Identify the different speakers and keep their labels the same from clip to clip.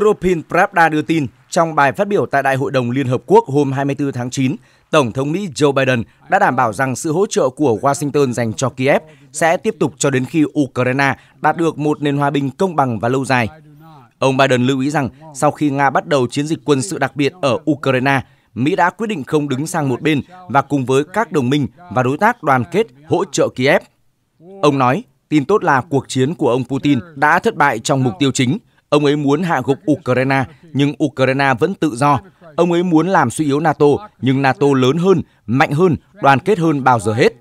Speaker 1: Europin Pravda đưa tin, trong bài phát biểu tại Đại hội đồng Liên Hợp Quốc hôm 24 tháng 9, Tổng thống Mỹ Joe Biden đã đảm bảo rằng sự hỗ trợ của Washington dành cho Kiev sẽ tiếp tục cho đến khi Ukraine đạt được một nền hòa bình công bằng và lâu dài. Ông Biden lưu ý rằng sau khi Nga bắt đầu chiến dịch quân sự đặc biệt ở Ukraine, Mỹ đã quyết định không đứng sang một bên và cùng với các đồng minh và đối tác đoàn kết hỗ trợ Kiev. Ông nói, tin tốt là cuộc chiến của ông Putin đã thất bại trong mục tiêu chính – Ông ấy muốn hạ gục Ukraine, nhưng Ukraine vẫn tự do. Ông ấy muốn làm suy yếu NATO, nhưng NATO lớn hơn, mạnh hơn, đoàn kết hơn bao giờ hết.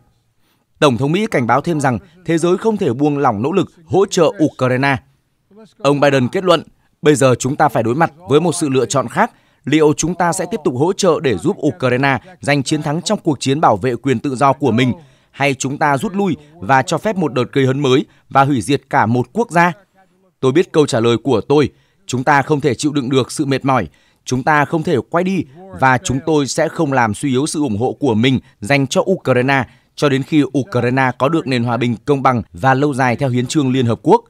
Speaker 1: Tổng thống Mỹ cảnh báo thêm rằng thế giới không thể buông lỏng nỗ lực hỗ trợ Ukraine. Ông Biden kết luận, bây giờ chúng ta phải đối mặt với một sự lựa chọn khác, liệu chúng ta sẽ tiếp tục hỗ trợ để giúp Ukraine giành chiến thắng trong cuộc chiến bảo vệ quyền tự do của mình, hay chúng ta rút lui và cho phép một đợt gây hấn mới và hủy diệt cả một quốc gia? Tôi biết câu trả lời của tôi, chúng ta không thể chịu đựng được sự mệt mỏi, chúng ta không thể quay đi và chúng tôi sẽ không làm suy yếu sự ủng hộ của mình dành cho Ukraine cho đến khi Ukraine có được nền hòa bình công bằng và lâu dài theo hiến trương Liên Hợp Quốc.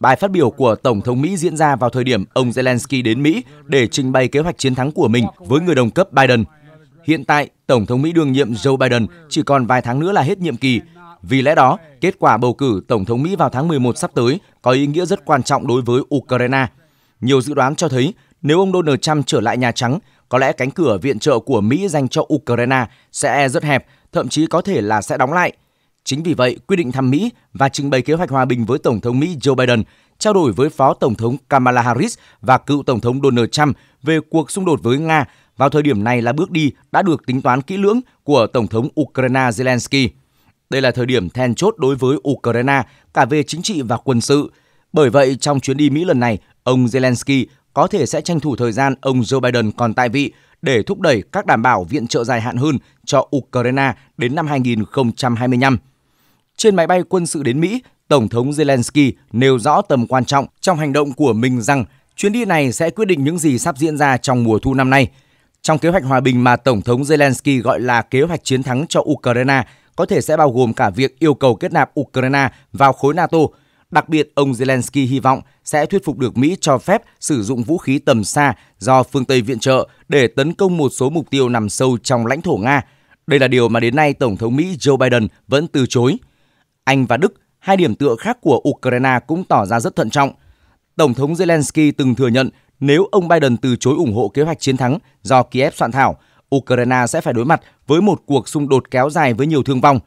Speaker 1: Bài phát biểu của Tổng thống Mỹ diễn ra vào thời điểm ông Zelensky đến Mỹ để trình bày kế hoạch chiến thắng của mình với người đồng cấp Biden. Hiện tại, Tổng thống Mỹ đương nhiệm Joe Biden chỉ còn vài tháng nữa là hết nhiệm kỳ vì lẽ đó, kết quả bầu cử Tổng thống Mỹ vào tháng 11 sắp tới có ý nghĩa rất quan trọng đối với Ukraine. Nhiều dự đoán cho thấy nếu ông Donald Trump trở lại Nhà Trắng, có lẽ cánh cửa viện trợ của Mỹ dành cho Ukraine sẽ rất hẹp, thậm chí có thể là sẽ đóng lại. Chính vì vậy, quyết định thăm Mỹ và trình bày kế hoạch hòa bình với Tổng thống Mỹ Joe Biden trao đổi với Phó Tổng thống Kamala Harris và cựu Tổng thống Donald Trump về cuộc xung đột với Nga vào thời điểm này là bước đi đã được tính toán kỹ lưỡng của Tổng thống Ukraine Zelensky. Đây là thời điểm then chốt đối với Ukraine cả về chính trị và quân sự. Bởi vậy, trong chuyến đi Mỹ lần này, ông Zelensky có thể sẽ tranh thủ thời gian ông Joe Biden còn tại vị để thúc đẩy các đảm bảo viện trợ dài hạn hơn cho Ukraine đến năm 2025. Trên máy bay quân sự đến Mỹ, Tổng thống Zelensky nêu rõ tầm quan trọng trong hành động của mình rằng chuyến đi này sẽ quyết định những gì sắp diễn ra trong mùa thu năm nay. Trong kế hoạch hòa bình mà Tổng thống Zelensky gọi là kế hoạch chiến thắng cho Ukraine có thể sẽ bao gồm cả việc yêu cầu kết nạp Ukraine vào khối NATO. Đặc biệt, ông Zelensky hy vọng sẽ thuyết phục được Mỹ cho phép sử dụng vũ khí tầm xa do phương Tây viện trợ để tấn công một số mục tiêu nằm sâu trong lãnh thổ Nga. Đây là điều mà đến nay Tổng thống Mỹ Joe Biden vẫn từ chối. Anh và Đức, hai điểm tựa khác của Ukraine cũng tỏ ra rất thận trọng. Tổng thống Zelensky từng thừa nhận nếu ông Biden từ chối ủng hộ kế hoạch chiến thắng do Kiev soạn thảo, Ukraine sẽ phải đối mặt với một cuộc xung đột kéo dài với nhiều thương vong.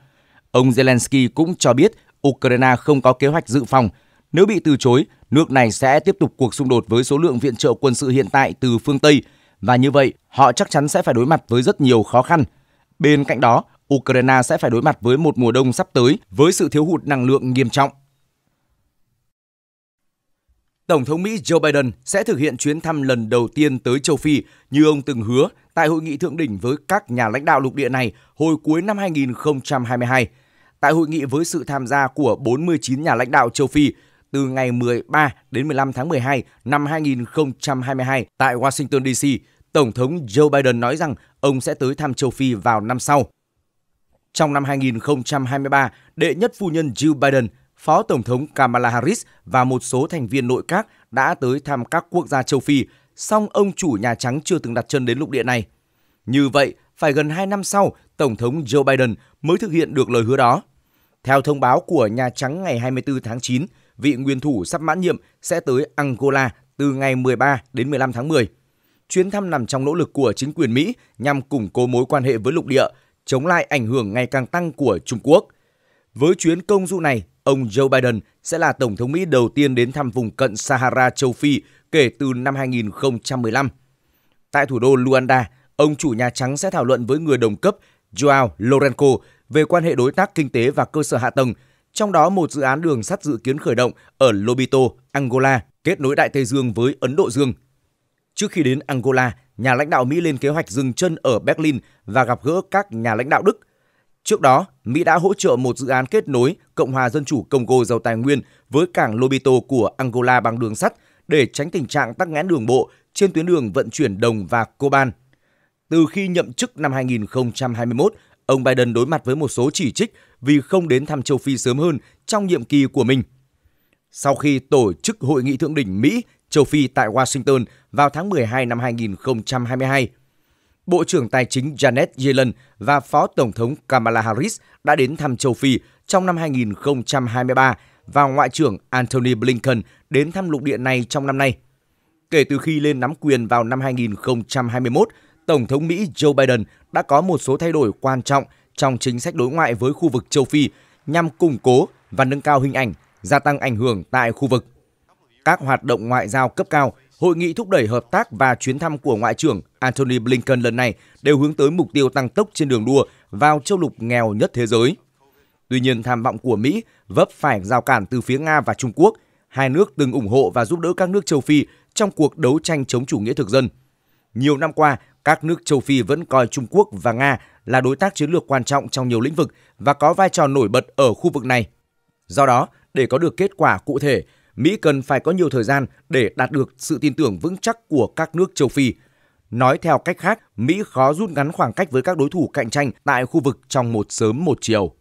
Speaker 1: Ông Zelensky cũng cho biết Ukraine không có kế hoạch dự phòng. Nếu bị từ chối, nước này sẽ tiếp tục cuộc xung đột với số lượng viện trợ quân sự hiện tại từ phương Tây và như vậy họ chắc chắn sẽ phải đối mặt với rất nhiều khó khăn. Bên cạnh đó, Ukraine sẽ phải đối mặt với một mùa đông sắp tới với sự thiếu hụt năng lượng nghiêm trọng. Tổng thống Mỹ Joe Biden sẽ thực hiện chuyến thăm lần đầu tiên tới châu Phi như ông từng hứa tại hội nghị thượng đỉnh với các nhà lãnh đạo lục địa này hồi cuối năm 2022. Tại hội nghị với sự tham gia của 49 nhà lãnh đạo châu Phi từ ngày 13 đến 15 tháng 12 năm 2022 tại Washington DC, Tổng thống Joe Biden nói rằng ông sẽ tới thăm châu Phi vào năm sau. Trong năm 2023, đệ nhất phu nhân Jill Biden Phó Tổng thống Kamala Harris và một số thành viên nội các đã tới thăm các quốc gia châu Phi, song ông chủ Nhà Trắng chưa từng đặt chân đến lục địa này. Như vậy, phải gần 2 năm sau, Tổng thống Joe Biden mới thực hiện được lời hứa đó. Theo thông báo của Nhà Trắng ngày 24 tháng 9, vị nguyên thủ sắp mãn nhiệm sẽ tới Angola từ ngày 13 đến 15 tháng 10. Chuyến thăm nằm trong nỗ lực của chính quyền Mỹ nhằm củng cố mối quan hệ với lục địa, chống lại ảnh hưởng ngày càng tăng của Trung Quốc. Với chuyến công du này, ông Joe Biden sẽ là Tổng thống Mỹ đầu tiên đến thăm vùng cận Sahara châu Phi kể từ năm 2015. Tại thủ đô Luanda, ông chủ Nhà Trắng sẽ thảo luận với người đồng cấp Joao Lorenco về quan hệ đối tác kinh tế và cơ sở hạ tầng, trong đó một dự án đường sắt dự kiến khởi động ở Lobito, Angola, kết nối Đại Tây Dương với Ấn Độ Dương. Trước khi đến Angola, nhà lãnh đạo Mỹ lên kế hoạch dừng chân ở Berlin và gặp gỡ các nhà lãnh đạo Đức – Trước đó, Mỹ đã hỗ trợ một dự án kết nối Cộng hòa Dân chủ Congo giàu tài nguyên với cảng Lobito của Angola bằng đường sắt để tránh tình trạng tắc nghẽn đường bộ trên tuyến đường vận chuyển đồng và coban. Từ khi nhậm chức năm 2021, ông Biden đối mặt với một số chỉ trích vì không đến thăm châu Phi sớm hơn trong nhiệm kỳ của mình. Sau khi tổ chức hội nghị thượng đỉnh Mỹ-Châu Phi tại Washington vào tháng 12 năm 2022, Bộ trưởng Tài chính Janet Yellen và Phó Tổng thống Kamala Harris đã đến thăm châu Phi trong năm 2023 và Ngoại trưởng Antony Blinken đến thăm lục địa này trong năm nay. Kể từ khi lên nắm quyền vào năm 2021, Tổng thống Mỹ Joe Biden đã có một số thay đổi quan trọng trong chính sách đối ngoại với khu vực châu Phi nhằm củng cố và nâng cao hình ảnh, gia tăng ảnh hưởng tại khu vực. Các hoạt động ngoại giao cấp cao hội nghị thúc đẩy hợp tác và chuyến thăm của Ngoại trưởng Antony Blinken lần này đều hướng tới mục tiêu tăng tốc trên đường đua vào châu lục nghèo nhất thế giới. Tuy nhiên, tham vọng của Mỹ vấp phải rào cản từ phía Nga và Trung Quốc, hai nước từng ủng hộ và giúp đỡ các nước châu Phi trong cuộc đấu tranh chống chủ nghĩa thực dân. Nhiều năm qua, các nước châu Phi vẫn coi Trung Quốc và Nga là đối tác chiến lược quan trọng trong nhiều lĩnh vực và có vai trò nổi bật ở khu vực này. Do đó, để có được kết quả cụ thể, Mỹ cần phải có nhiều thời gian để đạt được sự tin tưởng vững chắc của các nước châu Phi. Nói theo cách khác, Mỹ khó rút ngắn khoảng cách với các đối thủ cạnh tranh tại khu vực trong một sớm một chiều.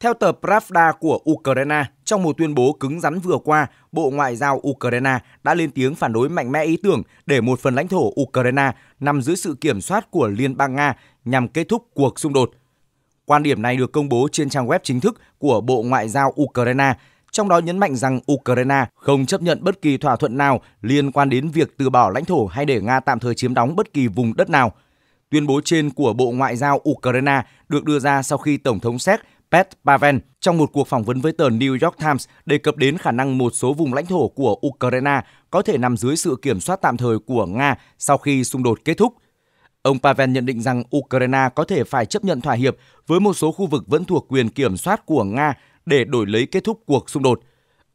Speaker 1: Theo tờ Pravda của Ukraine, trong một tuyên bố cứng rắn vừa qua, Bộ Ngoại giao Ukraine đã lên tiếng phản đối mạnh mẽ ý tưởng để một phần lãnh thổ Ukraine nằm dưới sự kiểm soát của Liên bang Nga nhằm kết thúc cuộc xung đột – Quan điểm này được công bố trên trang web chính thức của Bộ Ngoại giao Ukraine, trong đó nhấn mạnh rằng Ukraine không chấp nhận bất kỳ thỏa thuận nào liên quan đến việc từ bỏ lãnh thổ hay để Nga tạm thời chiếm đóng bất kỳ vùng đất nào. Tuyên bố trên của Bộ Ngoại giao Ukraine được đưa ra sau khi Tổng thống Séc Pet Pavel trong một cuộc phỏng vấn với tờ New York Times đề cập đến khả năng một số vùng lãnh thổ của Ukraine có thể nằm dưới sự kiểm soát tạm thời của Nga sau khi xung đột kết thúc – Ông Pavel nhận định rằng Ukraine có thể phải chấp nhận thỏa hiệp với một số khu vực vẫn thuộc quyền kiểm soát của Nga để đổi lấy kết thúc cuộc xung đột.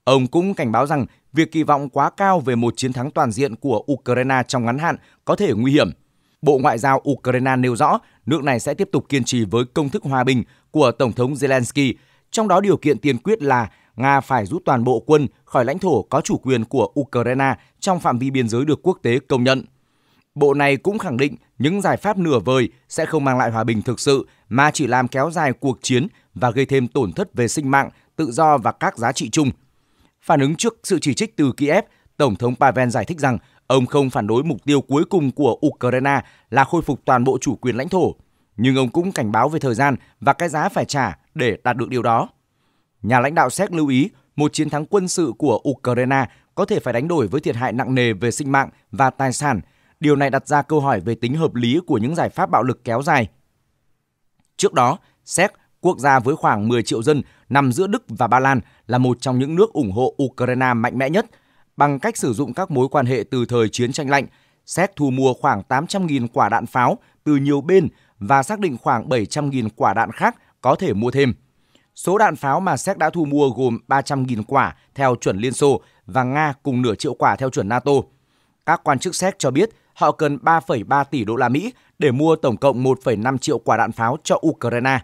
Speaker 1: Ông cũng cảnh báo rằng việc kỳ vọng quá cao về một chiến thắng toàn diện của Ukraine trong ngắn hạn có thể nguy hiểm. Bộ Ngoại giao Ukraine nêu rõ nước này sẽ tiếp tục kiên trì với công thức hòa bình của Tổng thống Zelensky, trong đó điều kiện tiên quyết là Nga phải rút toàn bộ quân khỏi lãnh thổ có chủ quyền của Ukraine trong phạm vi biên giới được quốc tế công nhận. Bộ này cũng khẳng định những giải pháp nửa vời sẽ không mang lại hòa bình thực sự mà chỉ làm kéo dài cuộc chiến và gây thêm tổn thất về sinh mạng, tự do và các giá trị chung. Phản ứng trước sự chỉ trích từ Kiev, Tổng thống Pavel giải thích rằng ông không phản đối mục tiêu cuối cùng của Ukraine là khôi phục toàn bộ chủ quyền lãnh thổ, nhưng ông cũng cảnh báo về thời gian và cái giá phải trả để đạt được điều đó. Nhà lãnh đạo Séc lưu ý một chiến thắng quân sự của Ukraine có thể phải đánh đổi với thiệt hại nặng nề về sinh mạng và tài sản Điều này đặt ra câu hỏi về tính hợp lý của những giải pháp bạo lực kéo dài. Trước đó, Séc, quốc gia với khoảng 10 triệu dân nằm giữa Đức và Ba Lan, là một trong những nước ủng hộ Ukraine mạnh mẽ nhất. Bằng cách sử dụng các mối quan hệ từ thời chiến tranh lạnh, Séc thu mua khoảng 800.000 quả đạn pháo từ nhiều bên và xác định khoảng 700.000 quả đạn khác có thể mua thêm. Số đạn pháo mà Séc đã thu mua gồm 300.000 quả theo chuẩn Liên Xô và Nga cùng nửa triệu quả theo chuẩn NATO. Các quan chức Séc cho biết họ cần 3,3 tỷ đô la Mỹ để mua tổng cộng 1,5 triệu quả đạn pháo cho Ukraine.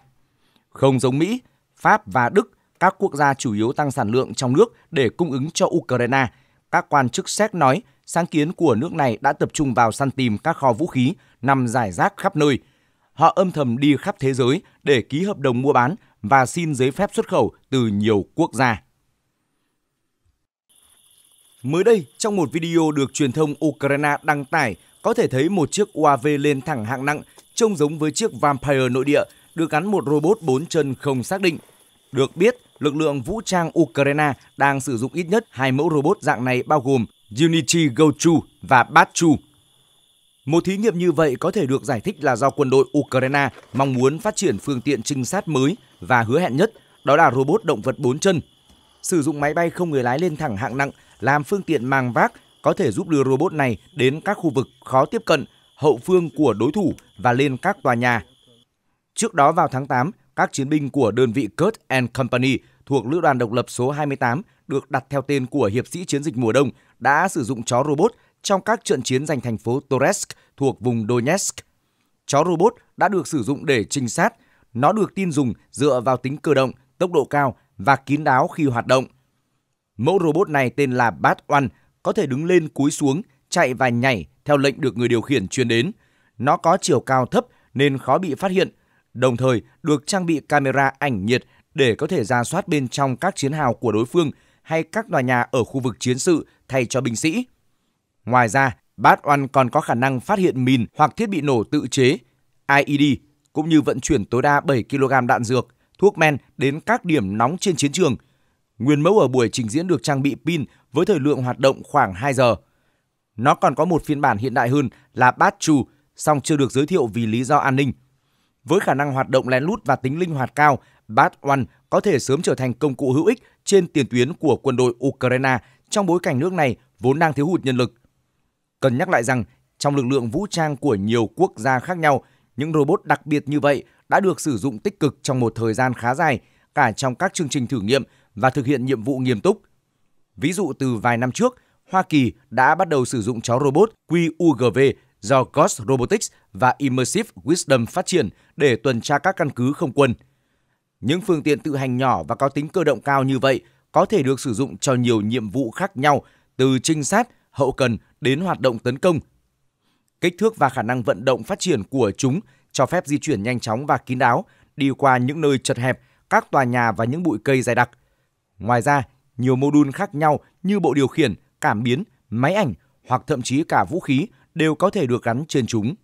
Speaker 1: Không giống Mỹ, Pháp và Đức, các quốc gia chủ yếu tăng sản lượng trong nước để cung ứng cho Ukraine. Các quan chức Séc nói sáng kiến của nước này đã tập trung vào săn tìm các kho vũ khí nằm rải rác khắp nơi. Họ âm thầm đi khắp thế giới để ký hợp đồng mua bán và xin giấy phép xuất khẩu từ nhiều quốc gia. Mới đây, trong một video được truyền thông Ukraine đăng tải, có thể thấy một chiếc UAV lên thẳng hạng nặng trông giống với chiếc Vampire nội địa được gắn một robot bốn chân không xác định. Được biết, lực lượng vũ trang Ukraine đang sử dụng ít nhất hai mẫu robot dạng này bao gồm Unity Gochu và Batchu. Một thí nghiệm như vậy có thể được giải thích là do quân đội Ukraine mong muốn phát triển phương tiện trinh sát mới và hứa hẹn nhất, đó là robot động vật bốn chân. Sử dụng máy bay không người lái lên thẳng hạng nặng làm phương tiện mang vác có thể giúp đưa robot này đến các khu vực khó tiếp cận, hậu phương của đối thủ và lên các tòa nhà. Trước đó vào tháng 8, các chiến binh của đơn vị Kurt and Company thuộc Lữ đoàn Độc lập số 28 được đặt theo tên của hiệp sĩ chiến dịch mùa đông đã sử dụng chó robot trong các trận chiến giành thành phố Toresk thuộc vùng Donetsk. Chó robot đã được sử dụng để trinh sát. Nó được tin dùng dựa vào tính cơ động, tốc độ cao và kín đáo khi hoạt động. Mẫu robot này tên là Bat One có thể đứng lên cúi xuống, chạy và nhảy theo lệnh được người điều khiển truyền đến. Nó có chiều cao thấp nên khó bị phát hiện, đồng thời được trang bị camera ảnh nhiệt để có thể ra soát bên trong các chiến hào của đối phương hay các tòa nhà ở khu vực chiến sự thay cho binh sĩ. Ngoài ra, Bát Oan còn có khả năng phát hiện mìn hoặc thiết bị nổ tự chế, IED, cũng như vận chuyển tối đa 7 kg đạn dược, thuốc men đến các điểm nóng trên chiến trường. Nguyên mẫu ở buổi trình diễn được trang bị pin với thời lượng hoạt động khoảng 2 giờ. Nó còn có một phiên bản hiện đại hơn là Batchu, song chưa được giới thiệu vì lý do an ninh. Với khả năng hoạt động lén lút và tính linh hoạt cao, Bat One có thể sớm trở thành công cụ hữu ích trên tiền tuyến của quân đội Ukraine trong bối cảnh nước này vốn đang thiếu hụt nhân lực. Cần nhắc lại rằng, trong lực lượng vũ trang của nhiều quốc gia khác nhau, những robot đặc biệt như vậy đã được sử dụng tích cực trong một thời gian khá dài, cả trong các chương trình thử nghiệm và thực hiện nhiệm vụ nghiêm túc. Ví dụ từ vài năm trước, Hoa Kỳ đã bắt đầu sử dụng chó robot QUGV do Ghost Robotics và Immersive Wisdom phát triển để tuần tra các căn cứ không quân. Những phương tiện tự hành nhỏ và có tính cơ động cao như vậy có thể được sử dụng cho nhiều nhiệm vụ khác nhau từ trinh sát, hậu cần đến hoạt động tấn công. Kích thước và khả năng vận động phát triển của chúng cho phép di chuyển nhanh chóng và kín đáo, đi qua những nơi chật hẹp, các tòa nhà và những bụi cây dày đặc. Ngoài ra, nhiều mô đun khác nhau như bộ điều khiển, cảm biến, máy ảnh hoặc thậm chí cả vũ khí đều có thể được gắn trên chúng.